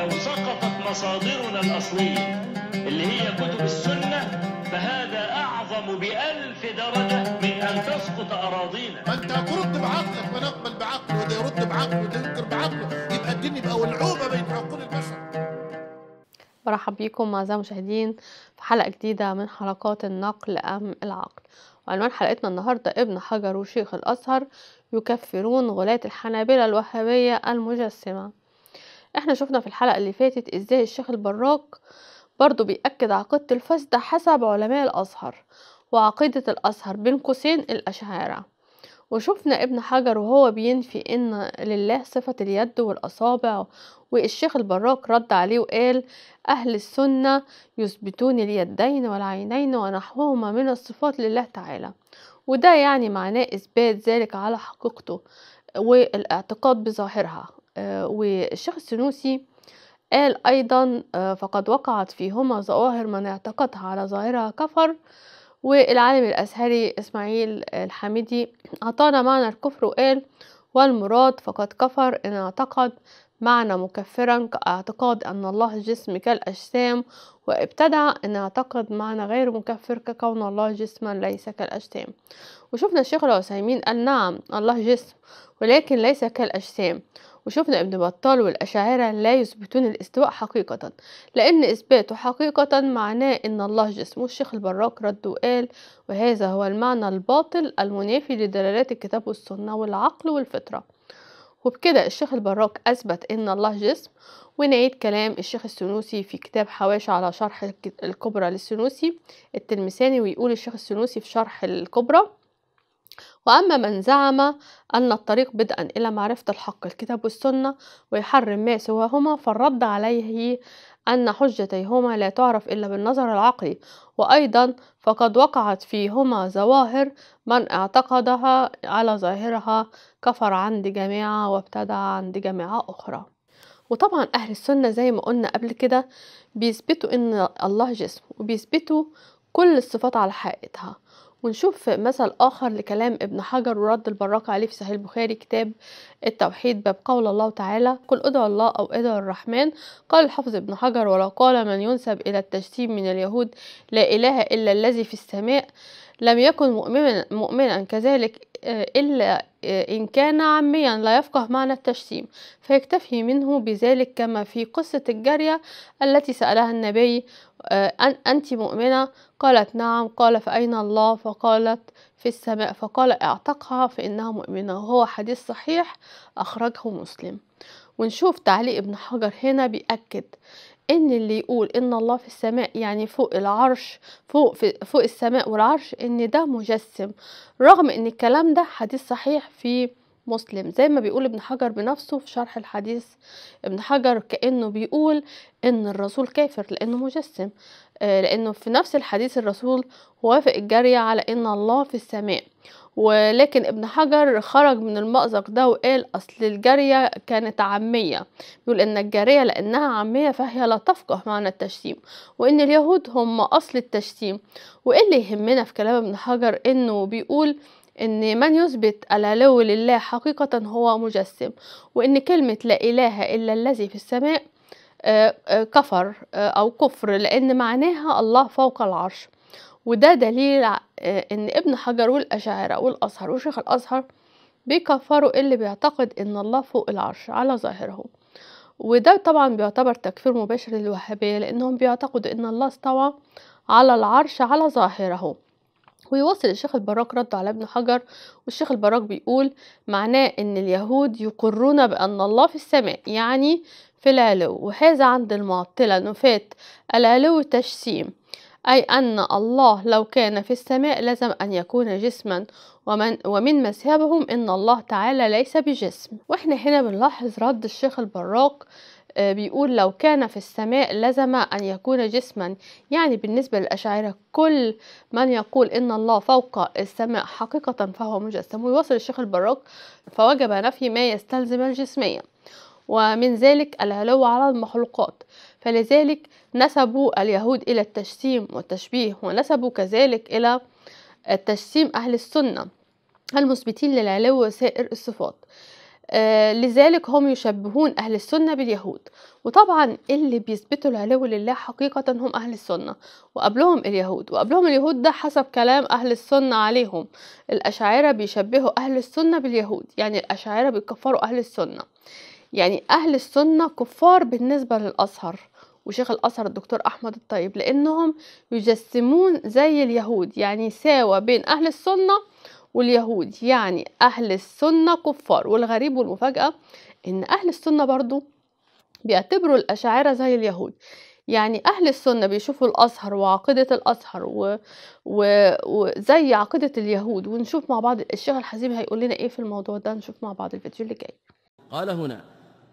لو سقطت مصادرنا الأصلية اللي هي كتب السنة فهذا أعظم بألف درجة من أن تسقط أراضينا فأنت أنت ترد بعقلك ما نقبل بعقله وده يرد بعقله وده ينكر بعقله يبقى الدين يبقى ولعوبة بين عقول البشر مرحبا بكم أعزائي المشاهدين في حلقة جديدة من حلقات النقل أم العقل وعنوان حلقتنا النهاردة ابن حجر وشيخ الأزهر يكفرون غلاة الحنابلة الوهابية المجسمة احنا شفنا في الحلقة اللي فاتت ازاي الشيخ البراك برضو بيأكد عقيدة الفسد حسب علماء الأزهر وعقيدة الأزهر بين قوسين الأشعارة وشفنا ابن حجر وهو بينفي ان لله صفة اليد والأصابع والشيخ البراك رد عليه وقال أهل السنة يثبتون اليدين والعينين ونحوهما من الصفات لله تعالى وده يعني معناه إثبات ذلك على حقيقته والاعتقاد بظاهرها آه، والشيخ السنوسي قال أيضا آه، فقد وقعت فيهما ظواهر من اعتقدها على ظاهرها كفر والعالم الأزهري إسماعيل الحميدي أعطانا معنى الكفر وقال والمراد فقد كفر إن اعتقد معنى مكفرا كاعتقاد أن الله جسم كالأجسام وابتدع أن اعتقد معنى غير مكفر ككون الله جسما ليس كالأجسام وشفنا الشيخ العثيمين قال نعم الله جسم ولكن ليس كالأجسام وشفنا ابن بطال والأشاعرة لا يثبتون الاستواء حقيقة لأن إثباته حقيقة معناه أن الله جسم الشيخ البراك رد وقال وهذا هو المعنى الباطل المنافي لدلالات الكتاب والسنة والعقل والفطرة وبكده الشيخ البراك أثبت أن الله جسم ونعيد كلام الشيخ السنوسي في كتاب حواشي على شرح الكبرى للسنوسي التلمساني ويقول الشيخ السنوسي في شرح الكبرى وأما من زعم أن الطريق بدءا إلى معرفة الحق الكتاب والسنة ويحرم ما سواهما فالرد عليه أن حجتيهما لا تعرف إلا بالنظر العقلي وأيضا فقد وقعت فيهما ظواهر من اعتقدها على ظاهرها كفر عند جماعة وابتدع عند جماعة أخرى وطبعا أهل السنة زي ما قلنا قبل كده بيثبتوا إن الله جسم وبيثبتوا كل الصفات على حقيقتها ونشوف مثل آخر لكلام ابن حجر ورد البراق عليه في صحيح البخاري كتاب التوحيد باب قول الله تعالى قل ادعو الله أو ادعو الرحمن قال الحافظ ابن حجر ولا قال من ينسب إلى التشتيم من اليهود لا إله إلا الذي في السماء لم يكن مؤمنا, مؤمنا كذلك آه، إلا آه، إن كان عميا لا يفقه معنى التشتيم فيكتفي منه بذلك كما في قصة الجارية التي سألها النبي آه، أنت مؤمنة قالت نعم قال فأين الله فقالت في السماء فقال اعتقها فإنها مؤمنة وهو حديث صحيح أخرجه مسلم ونشوف تعليق ابن حجر هنا بيأكد ان اللي يقول ان الله في السماء يعني فوق العرش فوق في فوق السماء والعرش ان ده مجسم رغم ان الكلام ده حديث صحيح في مسلم زي ما بيقول ابن حجر بنفسه في شرح الحديث ابن حجر كأنه بيقول ان الرسول كافر لانه مجسم آه، لانه في نفس الحديث الرسول وافق الجارية على ان الله في السماء ولكن ابن حجر خرج من المأزق ده وقال أصل الجارية كانت عامية يقول إن الجارية لأنها عامية فهي لا تفقه معنى التشتيم وإن اليهود هم أصل التشتيم وإيه اللي يهمنا في كلام ابن حجر إنه بيقول ان من يثبت العلو لله حقيقة هو مجسم وان كلمة لا اله الا الذي في السماء آه، آه، كفر آه، او كفر لان معناها الله فوق العرش وده دليل ان ابن حجر والاشاعره والازهر وشيخ الازهر بيكفروا اللي بيعتقد ان الله فوق العرش على ظاهرهم وده طبعا بيعتبر تكفير مباشر للوهابيه لانهم بيعتقدوا ان الله استوى على العرش على ظاهرهم ويواصل الشيخ البراك رد على ابن حجر والشيخ البراك بيقول معناه ان اليهود يقرون بان الله في السماء يعني في العلو وهذا عند المعطلة نفاة العلو تجسيم أي أن الله لو كان في السماء لازم أن يكون جسما ومن, ومن مذهبهم أن الله تعالى ليس بجسم وإحنا هنا بنلاحظ رد الشيخ البراك آه، بيقول لو كان في السماء لزم أن يكون جسما يعني بالنسبة للأشاعرة كل من يقول إن الله فوق السماء حقيقة فهو مجسم ويوصل الشيخ البراك فوجب نفي ما يستلزم الجسمية ومن ذلك العلو على المخلوقات فلذلك نسبوا اليهود إلى التجسيم والتشبيه ونسبوا كذلك إلى التجسيم أهل السنة المثبتين للعلو وسائر الصفات آه، لذلك هم يشبهون أهل السنة باليهود وطبعا اللي بيثبتوا العلو لله حقيقة هم أهل السنة وقبلهم اليهود وقبلهم اليهود ده حسب كلام أهل السنة عليهم الأشاعرة بيشبهوا أهل السنة باليهود يعني الأشاعرة بيكفروا أهل السنة يعني أهل السنة كفار بالنسبة للأزهر وشيخ الأزهر الدكتور أحمد الطيب لأنهم يجسمون زي اليهود يعني ساوى بين أهل السنة واليهود يعني أهل السنة كفار والغريب والمفاجأة إن أهل السنة برضو بيعتبروا الأشاعرة زي اليهود يعني أهل السنة بيشوفوا الأزهر وعقيدة الأزهر و... و... وزي عقيدة اليهود ونشوف مع بعض الشيخ الحزيمي هيقول لنا إيه في الموضوع ده نشوف مع بعض الفيديو اللي جاي قال هنا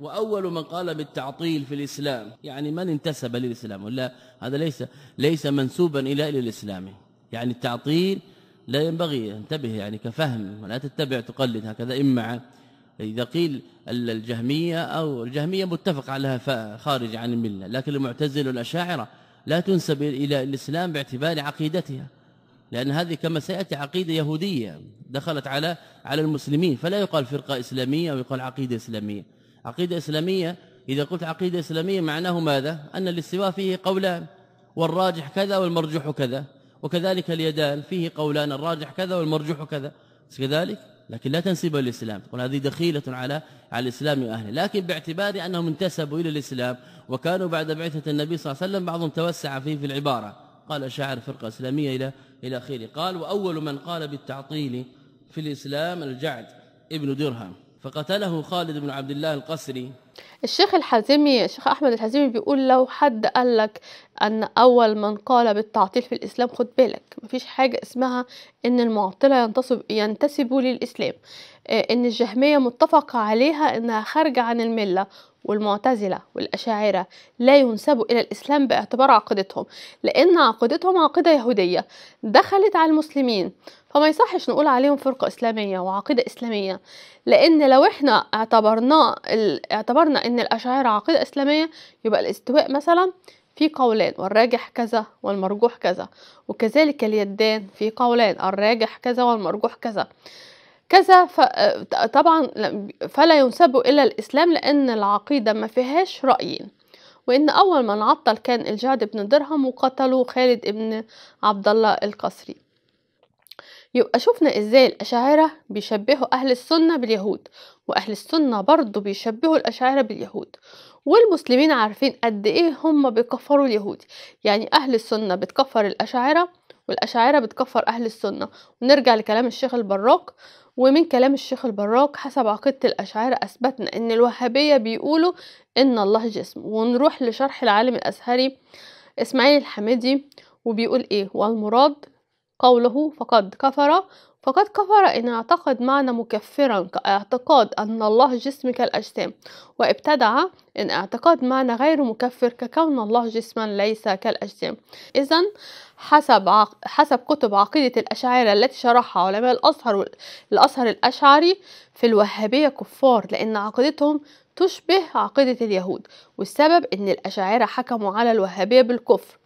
وأول من قال بالتعطيل في الإسلام يعني من انتسب للإسلام ولا هذا ليس ليس منسوبا إلى الإسلام يعني التعطيل لا ينبغي انتبه يعني كفهم ولا تتبع تقلد هكذا اما اذا قيل الجهميه او الجهميه متفق عليها خارج عن المله لكن المعتزله والاشاعره لا تنسب الى الاسلام باعتبار عقيدتها لان هذه كما سياتي عقيده يهوديه دخلت على على المسلمين فلا يقال فرقه اسلاميه ويقال عقيده اسلاميه عقيده اسلاميه اذا قلت عقيده اسلاميه معناه ماذا ان الاستواء فيه قولان والراجح كذا والمرجوح كذا وكذلك اليدان فيه قولان الراجح كذا والمرجوح كذا كذلك لكن لا تنسب للاسلام تقول هذه دخيله على على الاسلام واهله لكن باعتبار انهم انتسبوا الى الاسلام وكانوا بعد بعثه النبي صلى الله عليه وسلم بعضهم توسع فيه في العباره قال شاعر فرقه اسلاميه الى الى خيره قال واول من قال بالتعطيل في الاسلام الجعد ابن درهم فقتله خالد بن عبد الله القسري الشيخ الحازمي الشيخ احمد الحازمي بيقول لو حد قال لك ان اول من قال بالتعطيل في الاسلام خد بالك مفيش حاجه اسمها ان المعطله ينتسب ينتسبوا للاسلام آه، ان الجهمية متفقة عليها انها خارجة عن الملة والمعتزلة والأشاعرة لا ينسبوا إلى الإسلام باعتبار عقيدتهم لأن عقيدتهم عقيدة يهودية دخلت على المسلمين فما يصحش نقول عليهم فرقة إسلامية وعقيدة إسلامية لأن لو إحنا اعتبرنا اعتبرنا إن الأشاعرة عقيدة إسلامية يبقى الاستواء مثلا في قولان والراجح كذا والمرجوح كذا وكذلك اليدان في قولان الراجح كذا والمرجوح كذا كذا طبعا فلا ينسب إلى الإسلام لأن العقيدة ما فيهاش رأيين وإن أول من عطل كان الجعد بن درهم وقتلوا خالد بن عبد الله القصري يبقى شفنا إزاي الأشاعرة بيشبهوا أهل السنة باليهود وأهل السنة برضو بيشبهوا الأشاعرة باليهود والمسلمين عارفين قد إيه هم بيكفروا اليهود يعني أهل السنة بتكفر الأشاعرة والأشاعرة بتكفر أهل السنة ونرجع لكلام الشيخ البراك ومن كلام الشيخ البراك حسب عقيدة الأشاعرة أثبتنا أن الوهابية بيقولوا إن الله جسم ونروح لشرح العالم الأزهري إسماعيل الحميدي وبيقول إيه والمراد قوله فقد كفر فقد كفر إن اعتقد معنى مكفرا كاعتقاد أن الله جسم كالأجسام وابتدع إن اعتقاد معنى غير مكفر ككون الله جسما ليس كالأجسام إذا حسب عق... حسب كتب عقيدة الأشاعرة التي شرحها علماء الأزهر الأزهر الأشعري في الوهابية كفار لأن عقيدتهم تشبه عقيدة اليهود والسبب إن الأشاعرة حكموا على الوهابية بالكفر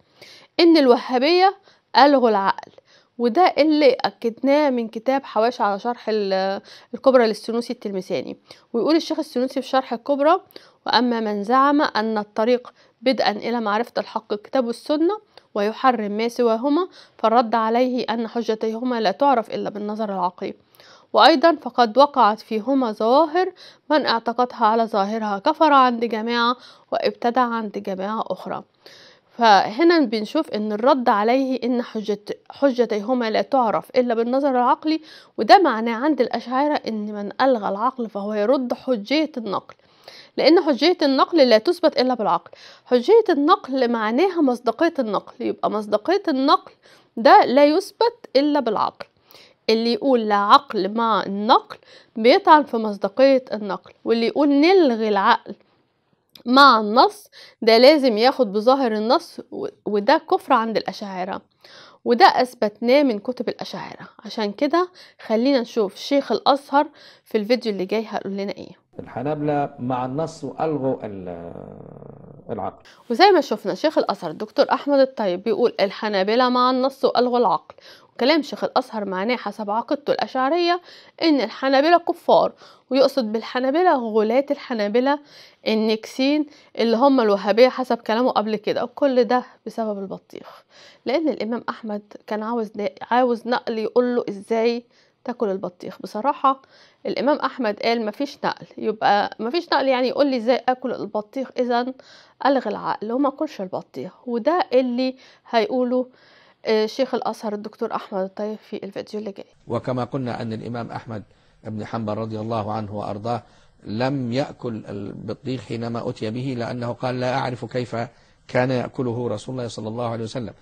إن الوهابية ألغوا العقل وده اللي أكدناه من كتاب حواش على شرح الكبرى للسنوسي التلمساني ويقول الشيخ السنوسي في شرح الكبرى وأما من زعم أن الطريق بدءا إلى معرفة الحق الكتاب والسنة ويحرم ما سواهما فالرد عليه أن حجتيهما لا تعرف إلا بالنظر العقيم وأيضا فقد وقعت فيهما ظواهر من اعتقدها على ظاهرها كفر عند جماعة وابتدع عند جماعة أخرى فهنا بنشوف ان الرد عليه ان حجت حجتيهما لا تعرف الا بالنظر العقلي وده معناه عند الاشاعره ان من الغى العقل فهو يرد حجيه النقل لان حجيه النقل لا تثبت الا بالعقل حجيه النقل معناها مصداقيه النقل يبقى مصداقيه النقل ده لا يثبت الا بالعقل اللي يقول لا عقل مع النقل بيطعن في مصداقيه النقل واللي يقول نلغي العقل مع النص ده لازم ياخد بظاهر النص وده كفر عند الأشاعرة وده أثبتناه من كتب الأشاعرة عشان كده خلينا نشوف شيخ الأزهر في الفيديو اللي جاي هقول لنا إيه الحنابلة مع النص وألغوا العقل وزي ما شفنا شيخ الأزهر الدكتور أحمد الطيب بيقول الحنابلة مع النص وألغوا العقل وكلام شيخ الأزهر معناه حسب عقيدته الأشعرية إن الحنابلة كفار ويقصد بالحنابلة غلاة الحنابلة النكسين اللي هم الوهابية حسب كلامه قبل كده وكل ده بسبب البطيخ لأن الإمام أحمد كان عاوز عاوز نقل يقول له إزاي تاكل البطيخ بصراحة الامام احمد قال مفيش نقل يبقى مفيش نقل يعني يقول لي ازاي اكل البطيخ اذا الغي العقل وما اكلش البطيخ وده اللي هيقوله آه، شيخ الازهر الدكتور احمد الطيب في الفيديو اللي جاي وكما قلنا ان الامام احمد بن حنبل رضي الله عنه وارضاه لم ياكل البطيخ حينما اتي به لانه قال لا اعرف كيف كان ياكله رسول الله صلى الله عليه وسلم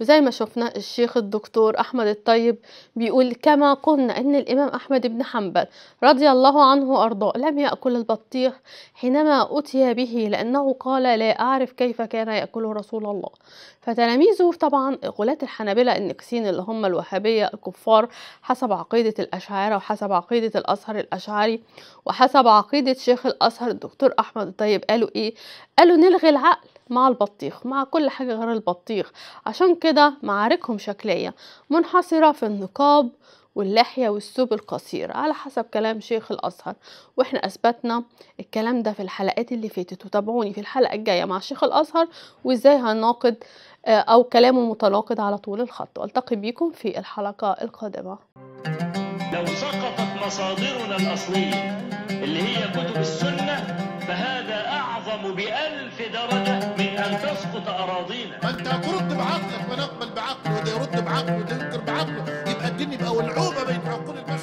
وزي ما شفنا الشيخ الدكتور أحمد الطيب بيقول كما قلنا أن الإمام أحمد بن حنبل رضي الله عنه وأرضاه لم يأكل البطيخ حينما أتي به لأنه قال لا أعرف كيف كان يأكله رسول الله فتلاميذه طبعا غلاة الحنابلة النكسين اللي هم الوهابية الكفار حسب عقيدة الأشاعرة وحسب عقيدة الأزهر الأشعري وحسب عقيدة شيخ الأزهر الدكتور أحمد الطيب قالوا إيه؟ قالوا نلغي العقل مع البطيخ مع كل حاجة غير البطيخ عشان كده معاركهم شكلية منحصرة في النقاب واللحية والثوب القصير على حسب كلام شيخ الأزهر وإحنا أثبتنا الكلام ده في الحلقات اللي فاتت وتابعوني في الحلقة الجاية مع شيخ الأزهر وإزاي هناقد آه، أو كلامه متناقض على طول الخط ألتقي بيكم في الحلقة القادمة سقطت مصادرنا الأصلية اللي هي كتب السنة فهذا أعظم بألف درجة من أن تسقط أراضينا أنت هترد بعقلك ونقبل بعقله وده يرد بعقله وده ينكر بعقله يبقى الدنيا بقى ولعوبة بين عقول البشر